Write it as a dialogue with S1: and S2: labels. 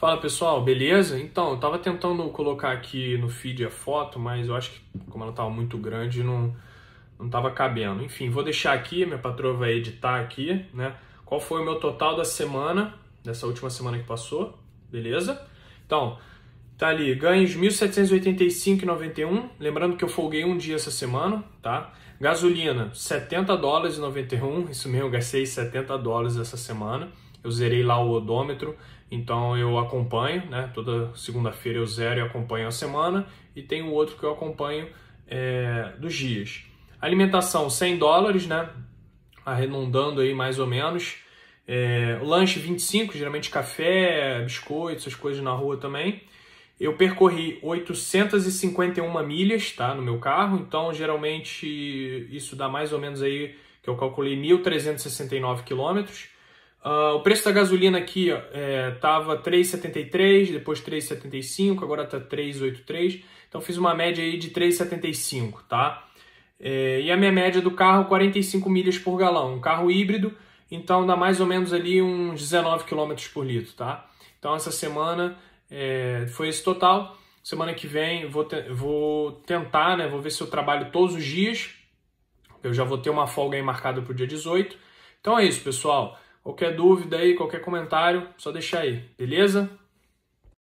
S1: Fala pessoal, beleza? Então, eu tava tentando colocar aqui no feed a foto, mas eu acho que como ela tava muito grande, não, não tava cabendo. Enfim, vou deixar aqui, minha patroa vai editar aqui, né? Qual foi o meu total da semana, dessa última semana que passou, beleza? Então, tá ali, ganhos 1.785,91, lembrando que eu folguei um dia essa semana, tá? Gasolina, 70 dólares e 91, isso mesmo, eu gastei 70 dólares essa semana eu zerei lá o odômetro, então eu acompanho, né? Toda segunda-feira eu zero e acompanho a semana, e tem o outro que eu acompanho é, dos dias. Alimentação 100 dólares, né? Arredondando aí mais ou menos. É, lanche 25, geralmente café, biscoito, essas coisas na rua também. Eu percorri 851 milhas, tá, no meu carro, então geralmente isso dá mais ou menos aí, que eu calculei 1.369 quilômetros. Uh, o preço da gasolina aqui ó, é, 3,73, depois 3,75, agora tá 3,83. Então fiz uma média aí de 3,75, tá? É, e a minha média do carro 45 milhas por galão, um carro híbrido, então dá mais ou menos ali uns 19 km por litro, tá? Então essa semana é, foi esse total. Semana que vem vou, te, vou tentar, né? Vou ver se eu trabalho todos os dias. Eu já vou ter uma folga aí marcada para o dia 18. Então é isso, pessoal. Qualquer dúvida aí, qualquer comentário, só deixar aí, beleza?